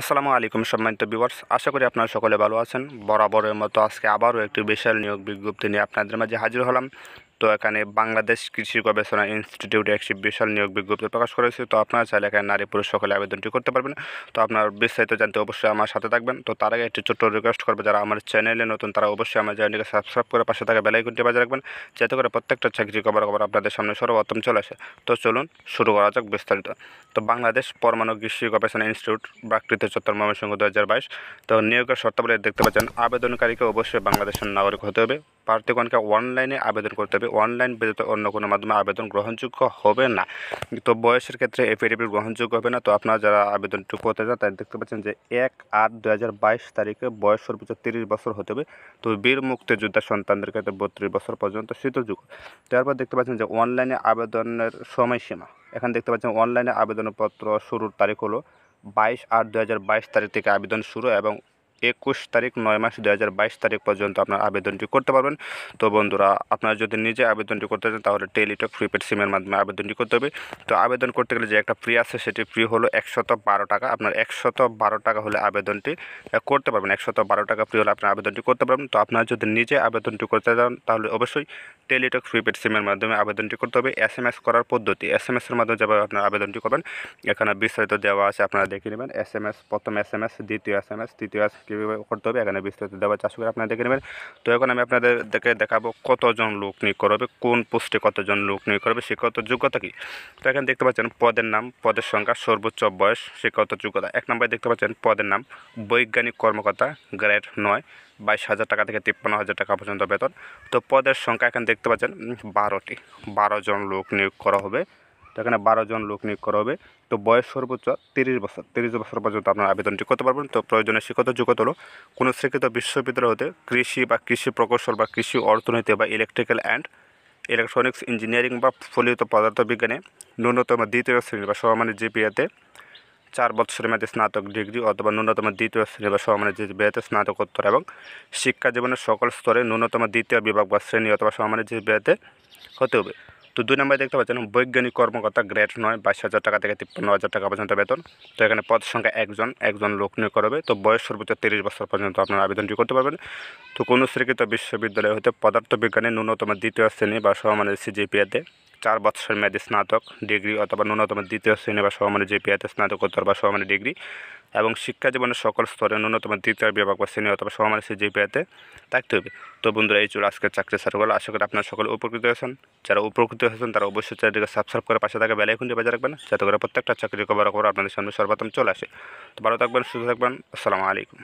আসসালামু আলাইকুম সম্মানিত বিবর্স আশা করি আপনারা সকলে ভালো আছেন বরাবরের মতো আজকে আবারও একটি বিশাল নিয়োগ বিজ্ঞপ্তি নিয়ে আপনাদের মাঝে হাজির হলাম তো এখানে বাংলাদেশ কৃষি গবেষণা ইনস্টিটিউট একটি বিশাল নিয়োগ বিজ্ঞপ্তি প্রকাশ করেছে তো আপনারা চাইলে এখানে নারী পুরুষ সকলে আবেদনটি করতে পারবেন তো আপনার বিস্তারিত জানতে অবশ্যই আমার সাথে থাকবেন তো তার আগে একটি ছোট্ট রিকোয়েস্ট করবে যারা আমার চ্যানেলে নতুন তারা অবশ্যই আমার চ্যানেলকে সাবস্ক্রাইব করে পাশে থাকা বেলাইকনটি বাজে রাখবেন যাতে করে প্রত্যেকটা চাকরি খবর খবর আপনাদের সামনে সর্বোত্তম চলে আসে তো চলুন শুরু করা যাক বিস্তারিত তো বাংলাদেশ পরমাণু কৃষি গবেষণা ইনস্টিটিউট প্রাকৃতিক চত্বর ময়মনসিংহ দু হাজার বাইশ তো নিয়োগের শর্তাবলী দেখতে পাচ্ছেন আবেদনকারীকে অবশ্যই বাংলাদেশের নাগরিক হতে হবে প্রার্থীগণকে অনলাইনে আবেদন করতে হবে অনলাইন ব্যতীত অন্য কোনো মাধ্যমে আবেদন গ্রহণযোগ্য হবে না তো বয়সের ক্ষেত্রে এফিডেভিট গ্রহণযোগ্য হবে না তো আপনারা যারা আবেদনটি করতে চান তাই দেখতে পাচ্ছেন যে এক আট দু হাজার তারিখে বয়স সর্বোচ্চ তিরিশ বছর হতে হবে তো বীর মুক্তিযোদ্ধা সন্তানদের ক্ষেত্রে বত্রিশ বছর পর্যন্ত শীতযুগ তারপর দেখতে পাচ্ছেন যে অনলাইনে আবেদনের সময়সীমা এখানে দেখতে পাচ্ছেন অনলাইনে আবেদনপত্র শুরুর তারিখ হলো বাইশ আট দু তারিখ থেকে আবেদন শুরু এবং একুশ তারিখ নয় মাস দু তারিখ পর্যন্ত আপনার আবেদনটি করতে পারবেন তো বন্ধুরা আপনারা যদি নিজে আবেদনটি করতে চান তাহলে টেলিটক প্রিপেড সিমের মাধ্যমে আবেদনটি করতে হবে তো আবেদন করতে গেলে যে একটা ফ্রি আছে সেটি ফ্রি হলো একশত বারো টাকা আপনার একশত বারো টাকা হলে আবেদনটি করতে পারবেন একশত বারো টাকা ফ্রি হলে আপনার আবেদনটি করতে পারবেন তো আপনারা যদি নিজে আবেদনটি করতে চান তাহলে অবশ্যই টেলিটক প্রিপেড সিমের মাধ্যমে আবেদনটি করতে হবে এস এম এস করার পদ্ধতি এস এম এসের মাধ্যমে যাবে আপনার আবেদনটি করবেন এখানে বিস্তারিত দেওয়া আছে আপনারা দেখে নেবেন এস এম এস প্রথম এস এম এস দ্বিতীয় এস এম এস তৃতীয় এস কীভাবে করতে হবে এখানে বিস্তারিত দেওয়া চাষ করে আপনারা দেখে নেবেন তো এখন আমি আপনাদের দেখে দেখাবো কতজন লোক নিয়োগ করবে কোন পোস্টে কতজন লোক নিয়োগ করবে শিক্ষাগত যোগ্যতা কী তো এখানে দেখতে পাচ্ছেন পদের নাম পদের সংখ্যা সর্বোচ্চ বয়স শিক্ষাগত যোগ্যতা এক নম্বরে দেখতে পাচ্ছেন পদের নাম বৈজ্ঞানিক কর্মকর্তা গ্রেড নয় বাইশ হাজার টাকা থেকে তিপ্পান্ন হাজার টাকা পর্যন্ত বেতন তো পদের সংখ্যা এখানে দেখতে পাচ্ছেন বারোটি বারো জন লোক নিয়োগ করা হবে তো এখানে বারো জন লোক নিয়োগ করা হবে তো বয়স সর্বোচ্চ তিরিশ বছর তিরিশ বছর পর্যন্ত আপনার আবেদনটি করতে পারবেন তো প্রয়োজনে শিক্ষত যোগ্যতা হলো কোনো স্বীকৃত বিশ্ববিদ্যালয় হতে কৃষি বা কৃষি প্রকৌশল বা কৃষি অর্থনীতি বা ইলেকট্রিক্যাল অ্যান্ড ইলেকট্রনিক্স ইঞ্জিনিয়ারিং বা ফলিত পদার্থবিজ্ঞানে ন্যূনতম দ্বিতীয় শ্রেণী বা সমানের জিপিএতে চার বছরের মেয়াদে স্নাতক ডিগ্রি অথবা ন্যূনতম দ্বিতীয় শ্রেণী বা সমানের বিয়েতে স্নাতকোত্তর এবং শিক্ষা জীবনের সকল স্তরে ন্যূনতম দ্বিতীয় বিভাগ বা শ্রেণী অথবা সমানের বিয়েতে হতে হবে তো দুই নম্বরে দেখতে পাচ্ছেন বৈজ্ঞানিক কর্মকর্তা গ্রেড নয় বাইশ হাজার টাকা থেকে তিপ্পান্ন হাজার টাকা পর্যন্ত বেতন তো এখানে পদ সংখ্যা একজন একজন লোক নিয়োগ করবে তো বয়স সর্বোচ্চ তিরিশ বছর পর্যন্ত আপনারা আবেদনটি করতে পারবেন তো কোনো স্বীকৃত বিশ্ববিদ্যালয় হতে পদার্থবিজ্ঞানে ন্যূনতম দ্বিতীয় শ্রেণী বা সমানের সিজিপিএতে চার বছর মেয়াদে স্নাতক ডিগ্রি অথবা ন্যূনতম দ্বিতীয় শ্রেণী বা সমমানের জিপিআইতে স্নাতকোত্তর বা সহমানের ডিগ্রি এবং শিক্ষা জীবনের সকল স্তরে ন্যূনতম দ্বিতীয় বিভাগ বা শ্রেণী অথবা সমমানের সেই জিপিআইতে থাকতে হবে তো বন্ধুরা এই চুল আজকের চাকরি সার্কুল আশা করি আপনারা সকলে উপকৃত হয়েছেন যারা উপকৃত হয়েছেন তারা অবশ্যই চ্যানেলটিকে সাবস্ক্রাইব করে পাশে থাকা খুঁজে বাজার রাখবেন যাতে করে প্রত্যেকটা চাকরি খবর খবর আপনাদের সামনে সর্বপ্রথম চলে আসে তো ভালো থাকবেন সুস্থ থাকবেন আসসালামু আলাইকুম